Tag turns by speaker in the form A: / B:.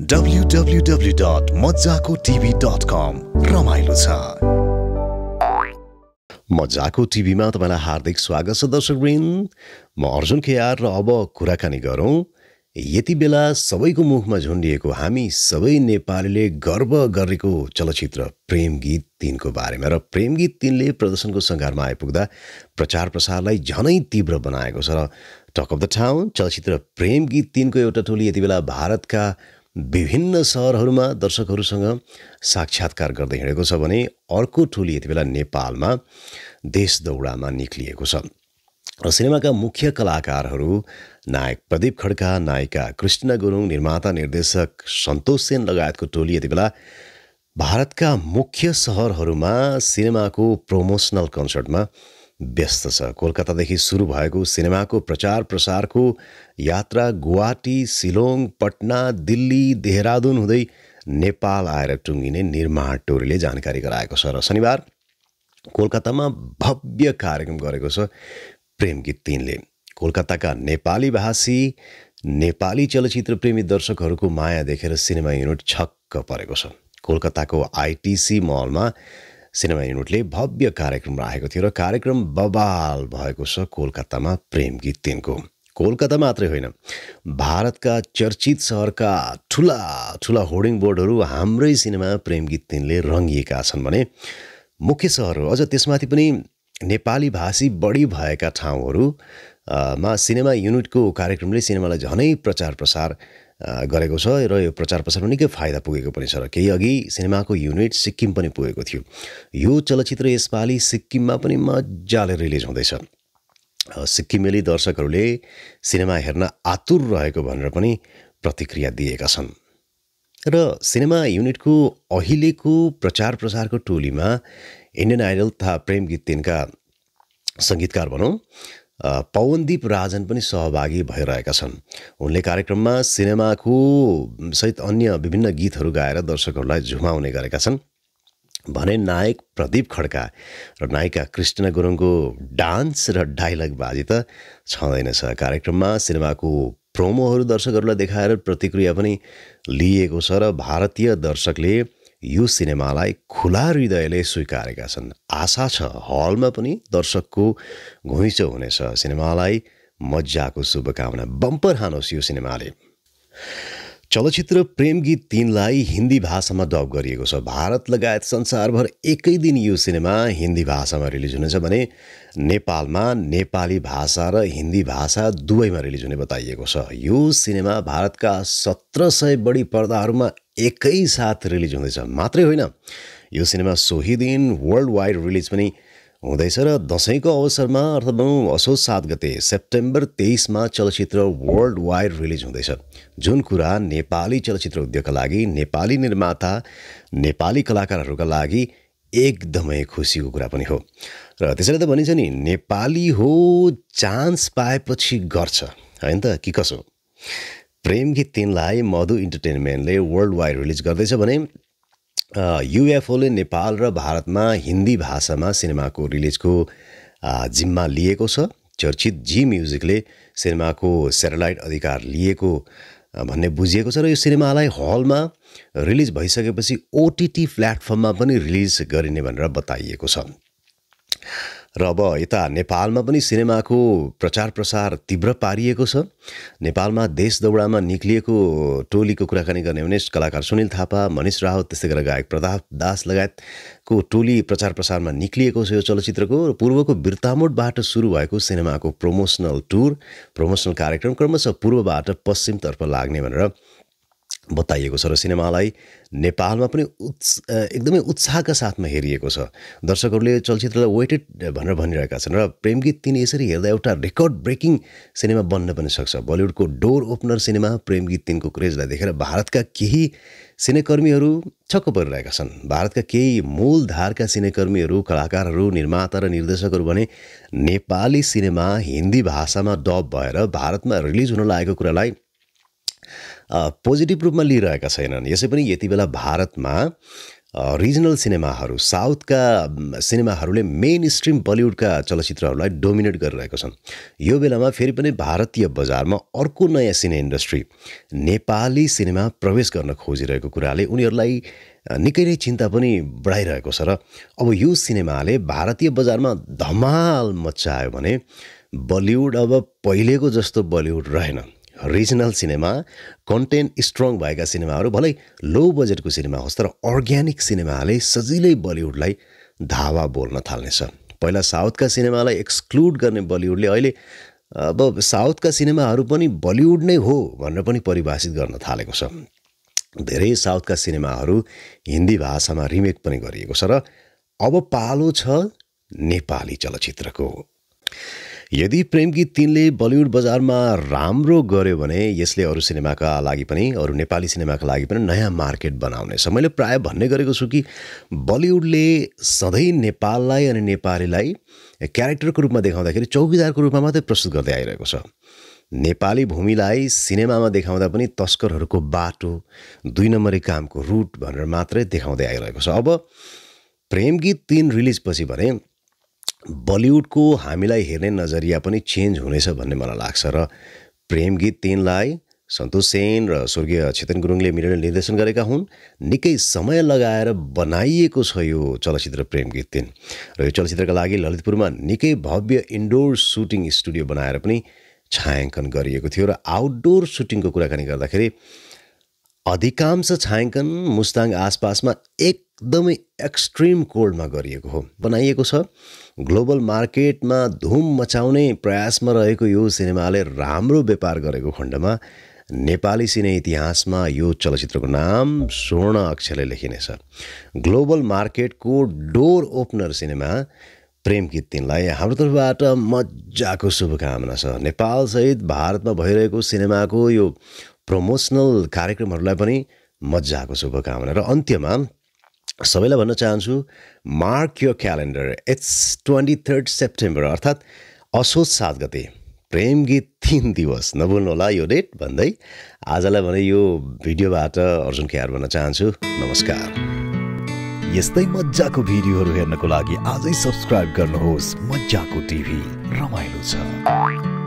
A: रमाइलो छ मजाको टिभीमा तपाईँलाई हार्दिक स्वागत छ दर्शकवृन्द म अर्जुन केआर र अब कुराकानी गरौँ यति बेला सबैको मुखमा झुन्डिएको हामी सबै नेपालीले गर्व गरेको चलचित्र प्रेम गीत तिनको बारेमा र प्रेम गीत तिनले प्रदर्शनको सङ्घारमा आइपुग्दा प्रचार प्रसारलाई झनै तीव्र बनाएको छ र टक अफ द ठाउँ चलचित्र प्रेम गीत तिनको एउटा टोली यति बेला भारतका विभिन्न सहरहरूमा दर्शकहरूसँग साक्षात्कार गर्दै हिँडेको छ भने अर्को टोली यति बेला नेपालमा देश दौडामा निक्लिएको छ र सिनेमाका मुख्य कलाकारहरू नायक प्रदीप खड्का नायिका कृष्ण गुरुङ निर्माता निर्देशक सन्तोष सेन लगायतको टोली यति बेला भारतका मुख्य सहरहरूमा सिनेमाको प्रमोसनल कन्सर्टमा व्यस्त छ कोलकातादेखि सुरु भएको सिनेमाको प्रचार प्रसारको यात्रा गुवाहाटी सिलोङ पटना दिल्ली देहरादून हुँदै नेपाल आएर टुङ्गिने निर्माण टोलीले जानकारी गराएको छ र शनिबार कोलकातामा भव्य कार्यक्रम गरेको छ प्रेम गीत तिनले कोलकाताका नेपाली भाषी नेपाली चलचित्र प्रेमी दर्शकहरूको माया देखेर सिनेमा युनिट छक्क परेको छ कोलकाताको आइटिसी मलमा सिनेमा युनिटले भव्य कार्यक्रम राखेको थियो र कार्यक्रम बबाल भएको छ कोलकातामा प्रेम गीत तिनको कोलकाता मात्रै होइन भारतका चर्चित सहरका ठुला ठुला होर्डिङ बोर्डहरू हाम्रै सिनेमा प्रेम गीत तिनले रङ्गिएका छन् भने मुख्य सहरहरू अझ त्यसमाथि पनि नेपाली भाषी बढी भएका ठाउँहरूमा सिनेमा युनिटको कार्यक्रमले सिनेमालाई झनै प्रचार प्रसार गरेको छ र यो प्रचार प्रसारमा निकै फाइदा पुगेको पनि छ र केही अघि सिनेमाको युनिट सिक्किम पनि पुगेको थियो यो चलचित्र यसपालि सिक्किममा पनि मजाले रिलिज हुँदैछ सिक्किमेली दर्शकहरूले सिनेमा हेर्न आतुर रहेको भनेर पनि प्रतिक्रिया दिएका छन् र सिनेमा युनिटको अहिलेको प्रचार प्रसारको टोलीमा इन्डियन आइडल तथा प्रेम गीत तिनका सङ्गीतकार भनौँ पवनदीप राजन पनि सहभागी भइरहेका छन् उनले कार्यक्रममा सिनेमाको सहित अन्य विभिन्न गीतहरू गाएर दर्शकहरूलाई झुमाउने गरेका छन् भने नायक प्रदीप खड्का र नायिका कृष्ण गुरुङको डान्स र बाजी त छँदैनछ कार्यक्रममा सिनेमाको प्रोमोहरू दर्शकहरूलाई देखाएर प्रतिक्रिया पनि लिएको छ र भारतीय दर्शकले यो सिनेमालाई खुला हृदयले स्वीकारेका छन् आशा छ हलमा पनि दर्शकको घुइँचो हुनेछ सिनेमालाई मजाको शुभकामना बम्पर हानोस् यो सिनेमाले चलचित्र प्रेम गीत तिनलाई हिन्दी भाषामा डब गरिएको छ भारत लगायत संसारभर एकै दिन यो सिनेमा हिन्दी भाषामा रिलिज हुनेछ भने नेपालमा नेपाली भाषा र हिन्दी भाषा दुवैमा रिलिज हुने बताइएको छ यो सिनेमा भारतका सत्र सय बढी पर्दाहरूमा एकै साथ रिलिज हुँदैछ मात्रै होइन यो सिनेमा सोही दिन वर्ल्ड वाइड रिलिज पनि हुँदैछ र दसैँको अवसरमा अर्थात् भनौँ असोज सात गते सेप्टेम्बर तेइसमा चलचित्र वर्ल्ड वाइड रिलिज हुँदैछ जुन कुरा नेपाली चलचित्र उद्योगका लागि नेपाली निर्माता नेपाली कलाकारहरूका लागि एकदमै खुसीको कुरा पनि हो र त्यसैले त भनिन्छ नि नेपाली हो चान्स पाएपछि गर्छ होइन त कि कसो प्रेम गीत तिनलाई मधु इन्टरटेनमेन्टले वर्ल्ड वाइड रिलिज गर्दैछ भने युएफओले नेपाल र भारतमा हिन्दी भाषामा सिनेमाको रिलिजको जिम्मा लिएको छ चर्चित जी म्युजिकले सिनेमाको सेटेलाइट अधिकार लिएको भन्ने बुझिएको छ र यो सिनेमालाई हलमा रिलिज भइसकेपछि ओटिटी प्लेटफर्ममा पनि रिलिज गरिने भनेर बताइएको छ र अब यता नेपालमा पनि सिनेमाको प्रचार प्रसार तीव्र पारिएको छ नेपालमा देश दौडामा निक्लिएको टोलीको कुराकानी गर्ने भने कलाकार सुनिल थापा मनिष रावत त्यस्तै गरेर गायक प्रताप दास लगायतको टोली प्रचार प्रसारमा निक्लिएको छ यो चलचित्रको र पूर्वको बिर्तामोडबाट सुरु भएको सिनेमाको प्रमोसनल टुर प्रमोसनल कार्यक्रम क्रमशः पूर्वबाट पश्चिमतर्फ लाग्ने भनेर बताइएको छ र सिनेमालाई नेपालमा पनि उत्स एकदमै उत्साहका साथमा हेरिएको छ दर्शकहरूले चलचित्रलाई वेटेड भनेर भनिरहेका छन् र प्रेम गीत तिन यसरी हेर्दा एउटा रेकर्ड ब्रेकिङ सिनेमा बन्न पनि सक्छ बलिउडको डोर ओपनर सिनेमा प्रेम गीत तिनको क्रेजलाई देखेर भारतका केही सिनेकर्मीहरू छक्क परिरहेका छन् भारतका केही मूलधारका सिनेकर्मीहरू कलाकारहरू निर्माता र निर्देशकहरू भने नेपाली सिनेमा हिन्दी भाषामा डब भएर भारतमा रिलिज हुन लागेको कुरालाई पोजिटिभ रूपमा लिइरहेका छैनन् यसै पनि यति बेला भारतमा रिजनल सिनेमाहरू साउथका सिनेमाहरूले मेन स्ट्रिम बलिउडका चलचित्रहरूलाई डोमिनेट गरिरहेको छन् यो बेलामा फेरि पनि भारतीय बजारमा अर्को नयाँ सिने इन्डस्ट्री नेपाली सिनेमा प्रवेश गर्न खोजिरहेको कुराले उनीहरूलाई निकै नै चिन्ता पनि बढाइरहेको छ र अब यो सिनेमाले भारतीय बजारमा धमाल मचायो भने बलिउड अब पहिलेको जस्तो बलिउड रहेन रिजनल सिनेमा कन्टेन्ट स्ट्रङ भएका सिनेमाहरू भलै लो बजेटको सिनेमा होस् तर अर्ग्यानिक सिनेमाले सजिलै बलिउडलाई धावा बोल्न थाल्नेछ पहिला साउथका सिनेमालाई एक्सक्लुड गर्ने बलिउडले अहिले अब साउथका सिनेमाहरू पनि बलिउड नै हो भनेर पनि परिभाषित गर्न थालेको छ धेरै साउथका सिनेमाहरू हिन्दी भाषामा रिमेक पनि गरिएको छ र अब पालो छ नेपाली चलचित्रको यदि प्रेम गीत तिनले बलिउड बजारमा राम्रो गर्यो भने यसले अरू सिनेमाका लागि पनि अरू नेपाली सिनेमाका लागि पनि नयाँ मार्केट बनाउनेछ मैले प्रायः भन्ने गरेको छु कि बलिउडले सधैँ नेपाललाई अनि नेपालीलाई क्यारेक्टरको रूपमा देखाउँदाखेरि चौकीदारको रूपमा मात्रै प्रस्तुत गर्दै आइरहेको छ नेपाली भूमिलाई सिनेमामा देखाउँदा पनि तस्करहरूको बाटो दुई नम्बरी कामको रुट भनेर मात्रै देखाउँदै आइरहेको छ अब प्रेम गीत तिन रिलिजपछि भने बलिउडको हामीलाई हेर्ने नजरिया पनि चेन्ज हुनेछ भन्ने मलाई लाग्छ र प्रेम गीत तिनलाई सन्तोष सेन र स्वर्गीय चेतन गुरुङले मिलेर निर्देशन गरेका हुन् निकै समय लगाएर बनाइएको छ यो चलचित्र प्रेम गीत तिन र यो चलचित्रका लागि ललितपुरमा निकै भव्य इन्डोर सुटिङ स्टुडियो बनाएर पनि छायाङ्कन गरिएको थियो र आउटडोर सुटिङको कुराकानी गर्दाखेरि अधिकांश छायाङ्कन मुस्ताङ आसपासमा एक एकदमै एक्सट्रिम कोडमा गरिएको हो बनाइएको छ ग्लोबल मार्केटमा धुम मचाउने प्रयासमा रहेको यो सिनेमाले राम्रो व्यापार गरेको खण्डमा नेपाली सिने इतिहासमा यो चलचित्रको नाम स्वर्ण अक्षरले लेखिनेछ ग्लोबल मार्केटको door opener cinema Prem Geet तिनलाई हाम्रो तर्फबाट मजाको शुभकामना छ नेपालसहित भारतमा भइरहेको सिनेमाको यो प्रमोसनल कार्यक्रमहरूलाई पनि मजाको शुभकामना र अन्त्यमा सबैलाई भन्न चाहन्छु मार्क यो calendar it's twenty third September अर्थात् असोज सात गते प्रेम गीत तिन दिवस होला यो डेट भन्दै आजलाई भने यो भिडियोबाट अर्जुन खेर भन्न चाहन्छु नमस्कार यस्तै मजाको भिडियोहरू हेर्नको लागि आजै सब्सक्राइब गर्नुहोस् मजाको टिभी रमाइलो छ